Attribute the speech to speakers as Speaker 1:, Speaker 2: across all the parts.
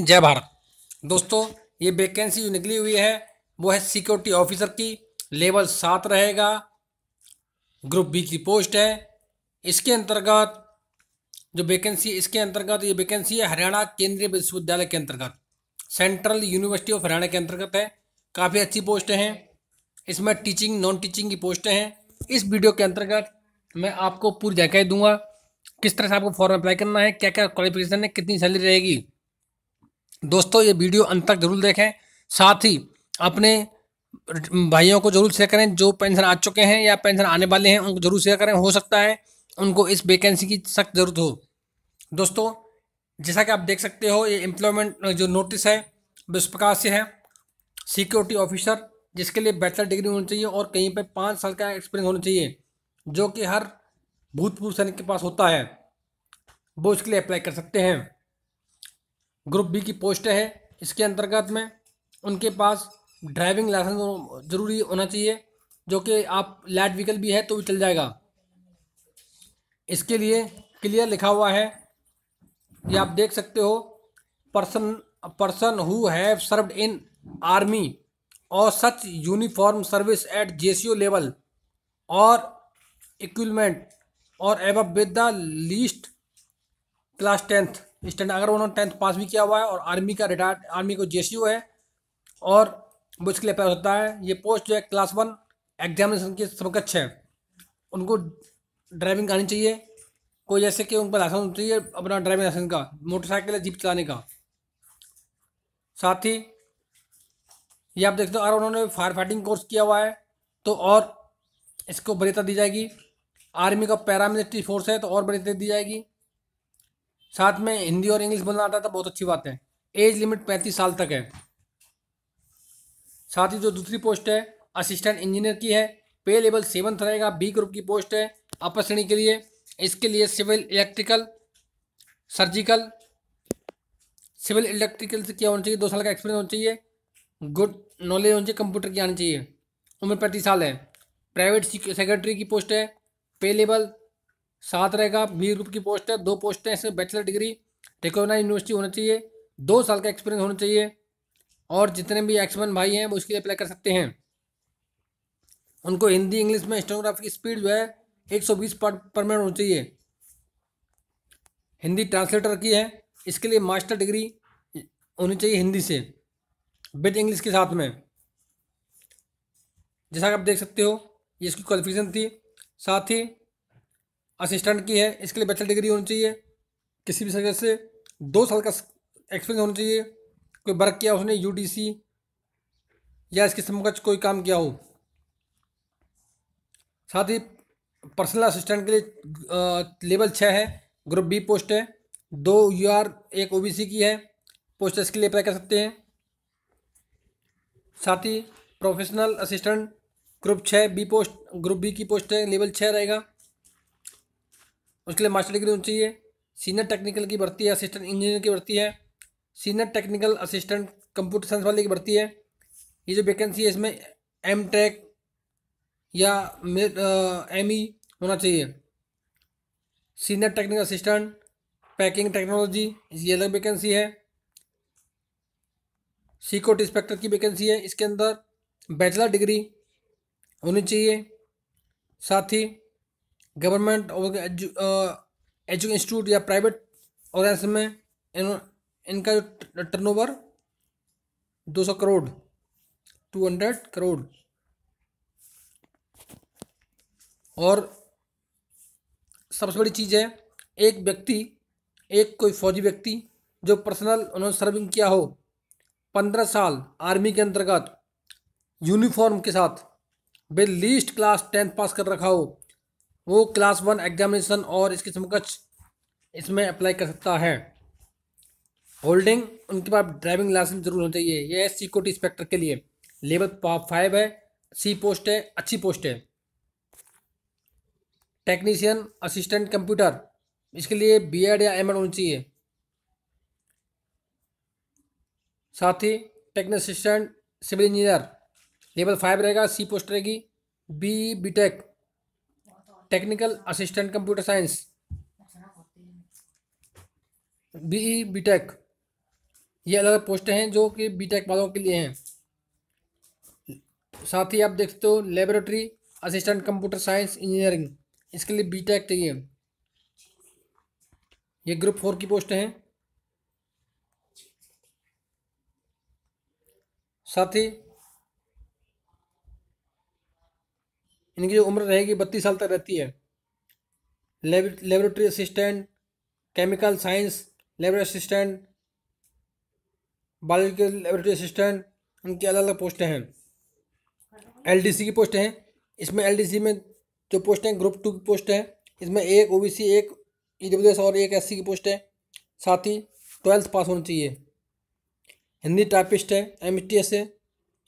Speaker 1: जय भारत दोस्तों ये वैकेंसी जो निकली हुई है वो है सिक्योरिटी ऑफिसर की लेवल सात रहेगा ग्रुप बी की पोस्ट है इसके अंतर्गत जो वैकेंसी इसके अंतर्गत ये वैकेंसी है हरियाणा केंद्रीय विश्वविद्यालय के अंतर्गत सेंट्रल यूनिवर्सिटी ऑफ हरियाणा के अंतर्गत है काफ़ी अच्छी पोस्टें हैं इसमें टीचिंग नॉन टीचिंग की पोस्टें हैं इस वीडियो के अंतर्गत मैं आपको पूरी जानकारी दूंगा किस तरह से आपको फॉर्म अप्लाई करना है क्या क्या क्वालिफिकेशन है कितनी सैलरी रहेगी दोस्तों ये वीडियो अंत तक जरूर देखें साथ ही अपने भाइयों को जरूर शेयर करें जो पेंशन आ चुके हैं या पेंशन आने वाले हैं उनको जरूर शेयर करें हो सकता है उनको इस वैकेंसी की सख्त ज़रूरत हो दोस्तों जैसा कि आप देख सकते हो ये एम्प्लॉयमेंट जो नोटिस है इस प्रकार से है सिक्योरिटी ऑफिसर जिसके लिए बैचलर डिग्री होनी चाहिए और कहीं पर पाँच साल का एक्सपीरियंस होना चाहिए जो कि हर भूतपूर्व सैनिक के पास होता है वो इसके लिए अप्लाई कर सकते हैं ग्रुप बी की पोस्ट है इसके अंतर्गत में उनके पास ड्राइविंग लाइसेंस ज़रूरी होना चाहिए जो कि आप लाइट व्हीकल भी है तो भी चल जाएगा इसके लिए क्लियर लिखा हुआ है ये आप देख सकते हो person person who have served in army और such uniform service at JCO level और इक्विपमेंट और एवं with the least class tenth stand अगर उन्होंने टेंथ पास भी किया हुआ है और आर्मी का रिटायर्ड आर्मी को जे है और वो इसके लिए अप्लाई होता है ये पोस्ट जो है क्लास वन एग्जामिनेशन के समकक्ष है उनको ड्राइविंग आनी चाहिए कोई जैसे कि उनका लाइसेंस होना चाहिए अपना ड्राइविंग लाइसेंस का मोटरसाइकिल या जीप चलाने का साथ ही ये आप देखते हो अगर उन्होंने फायर फाइटिंग कोर्स किया हुआ है तो और इसको बढ़ता दी जाएगी आर्मी का पैरामिलिट्री फोर्स है तो और बढ़ता दी जाएगी साथ में हिंदी और इंग्लिश बोलना आता था तो बहुत अच्छी बात है एज लिमिट पैंतीस साल तक है साथ ही जो दूसरी पोस्ट है असिस्टेंट इंजीनियर की है पे लेवल सेवन्थ रहेगा बी ग्रुप की पोस्ट है अपर श्रेणी के लिए इसके लिए civil electrical surgical civil electrical से क्या होना चाहिए दो साल का एक्सपीरियंस होना चाहिए गुड नॉलेज होनी चाहिए कंप्यूटर की आनी चाहिए उम्र पैंतीस साल है प्राइवेट सेक्रेटरी की पोस्ट है पे लेवल साथ रहेगा बी ग्रुप की पोस्ट है दो पोस्ट हैं इसमें बैचलर डिग्री रिकॉग्नाइज यूनिवर्सिटी होना चाहिए दो साल का एक्सपीरियंस होना चाहिए और जितने भी एक्समन भाई हैं वो इसके लिए अप्लाई कर सकते हैं उनको हिंदी इंग्लिश में स्टोनोग्राफी की स्पीड जो है सौ पर मिनट होनी चाहिए हिंदी ट्रांसलेटर की है इसके लिए मास्टर डिग्री होनी चाहिए हिंदी से विद इंग्लिश के साथ में जैसा कि आप देख सकते हो ये इसकी क्वालिफिकेशन थी साथ ही असिस्टेंट की है इसके लिए बैचलर डिग्री होनी चाहिए किसी भी सब्जेक्ट से दो साल का एक्सपीरियंस होना चाहिए कोई वर्क किया उसने यू या इसके समकक्ष कोई काम किया हो साथ ही पर्सनल असिस्टेंट के लिए लेवल छः है ग्रुप बी पोस्ट है दो यू आर एक ओ की है पोस्ट इसके लिए अप्लाई कर सकते हैं साथ ही प्रोफेशनल असिस्टेंट ग्रुप छः बी पोस्ट ग्रुप बी की पोस्ट है लेवल छः रहेगा उसके लिए मास्टर डिग्री होनी चाहिए सीनियर टेक्निकल की भर्ती है असिस्टेंट इंजीनियर की भर्ती है senior technical assistant computer science वाले की भर्ती है ये जो वैकेंसी है इसमें एम टेक या एम ई e होना चाहिए senior technical assistant packing technology ये अलग वैकेंसी है सीकोट इंस्पेक्टर की वैकेंसी है इसके अंदर बैचलर डिग्री होनी चाहिए साथ ही गवर्नमेंट एजुकेशन इंस्टीट्यूट या प्राइवेट ऑर्गेनाइजेशन में इन, इनका ओवर दो सौ करोड़ टू हंड्रेड करोड़ और सबसे बड़ी चीज़ है एक व्यक्ति एक कोई फौजी व्यक्ति जो पर्सनल उन्होंने सर्विंग किया हो पंद्रह साल आर्मी के अंतर्गत यूनिफॉर्म के साथ वे लीस्ट क्लास टेंथ पास कर रखा हो वो क्लास वन एग्जामिनेशन और इसके समकक्ष इसमें अप्लाई कर सकता है होल्डिंग उनके पास ड्राइविंग लाइसेंस जरूर होना चाहिए यह सिक्योरिटी इंस्पेक्टर के लिए लेवल फाइव है सी पोस्ट है अच्छी पोस्ट है टेक्नीशियन असिस्टेंट कंप्यूटर इसके लिए बी एड या एम एड होनी चाहिए साथ ही technique assistant civil engineer level five रहेगा सी पोस्ट रहेगी B B tech technical assistant computer science BE B tech ये अलग अलग पोस्ट हैं जो कि बीटेक वालों के लिए हैं साथ ही आप देखते हो laboratory assistant computer science engineering इसके लिए बीटेक चाहिए ये ग्रुप फोर की पोस्ट हैं साथ ही इनकी जो उम्र रहेगी बत्तीस साल तक रहती है laboratory assistant chemical science laboratory assistant biological laboratory assistant इनकी अलग अलग पोस्टें हैं एलडीसी की पोस्ट हैं इसमें एलडीसी में जो पोस्ट हैं ग्रुप टू की पोस्ट हैं इसमें एक ओबीसी एक ईडब्ल्यूएस e और एक एससी की पोस्ट है साथ ही ट्वेल्थ पास होनी चाहिए हिंदी टाइपिस्ट है एम है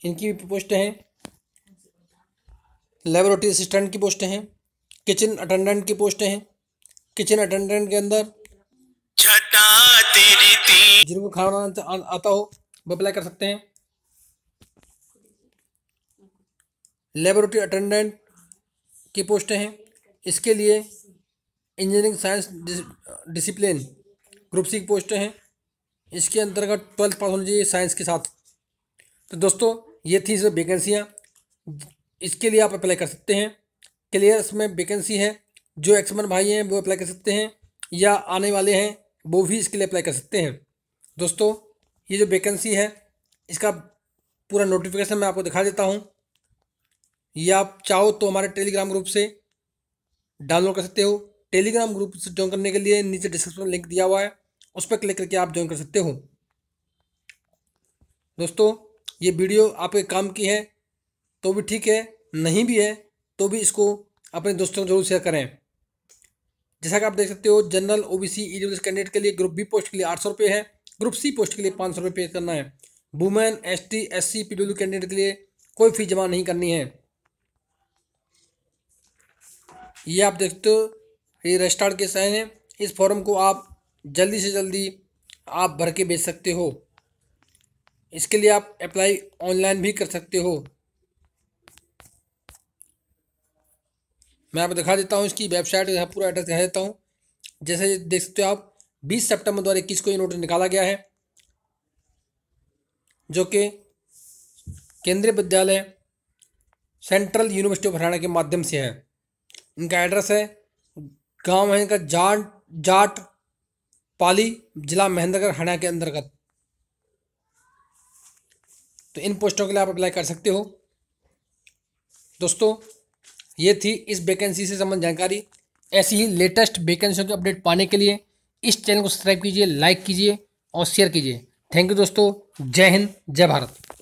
Speaker 1: इनकी भी पोस्ट हैं लेबोरेटरी असिस्टेंट की पोस्टें हैं किचन अटेंडेंट की पोस्टें हैं किचन अटेंडेंट के अंदर जिनको खाना बनाना आता हो वो अप्लाई कर सकते हैं लेबोरेटरी अटेंडेंट की पोस्टें हैं इसके लिए engineering science discipline group C की पोस्टें हैं इसके अंतर्गत ट्वेल्थ पास होना चाहिए साइंस के साथ तो दोस्तों ये थी सब वेकेंसियाँ इसके लिए आप अप्लाई कर सकते हैं क्लियर इसमें वेकेंसी है जो एक्समन भाई हैं वो अप्लाई कर सकते हैं या आने वाले हैं वो भी इसके लिए अप्लाई कर सकते हैं दोस्तों ये जो वेकेंसी है इसका पूरा नोटिफिकेशन मैं आपको दिखा देता हूँ ये आप चाहो तो हमारे टेलीग्राम ग्रुप से डाउनलोड कर सकते हो टेलीग्राम ग्रुप से ज्वाइन करने के लिए नीचे डिस्क्रिप्शन में लिंक दिया हुआ है उस पर क्लिक करके आप ज्वाइन कर सकते हो दोस्तों ये वीडियो आपके काम की है तो भी ठीक है नहीं भी है तो भी इसको अपने दोस्तों को जरूर शेयर करें जैसा कि आप देख सकते हो general O E W candidate के लिए ग्रुप बी पोस्ट के लिए आठ सौ रुपये है ग्रुप सी पोस्ट के लिए पाँच सौ रुपये पे करना है women S T S C P W candidate के लिए कोई फीस जमा नहीं करनी है ये आप देखते हो ये रजिस्टार्ड के साइन है इस फॉर्म को आप जल्दी से जल्दी आप भर के बेच सकते हो इसके लिए आप अप्लाई ऑनलाइन भी कर सकते हो मैं आपको दिखा देता हूँ इसकी वेबसाइट का पूरा एड्रेस दिखा देता हूँ जैसे देख सकते हो आप बीस सितंबर दो इक्कीस को ये नोटिस निकाला गया है जो कि केंद्रीय विद्यालय सेंट्रल यूनिवर्सिटी ऑफ हरियाणा के माध्यम से है इनका एड्रेस है गांव है इनका जाट जाट पाली जिला महेंद्रगढ़ हरियाणा के अंतर्गत तो इन पोस्टों के लिए आप अप्लाई कर सकते हो दोस्तों ये थी इस वैकेंसी से संबंध जानकारी ऐसी ही लेटेस्ट वैकेंसियों के अपडेट पाने के लिए इस चैनल को सब्सक्राइब कीजिए लाइक कीजिए और शेयर कीजिए थैंक यू दोस्तों जय हिंद जय भारत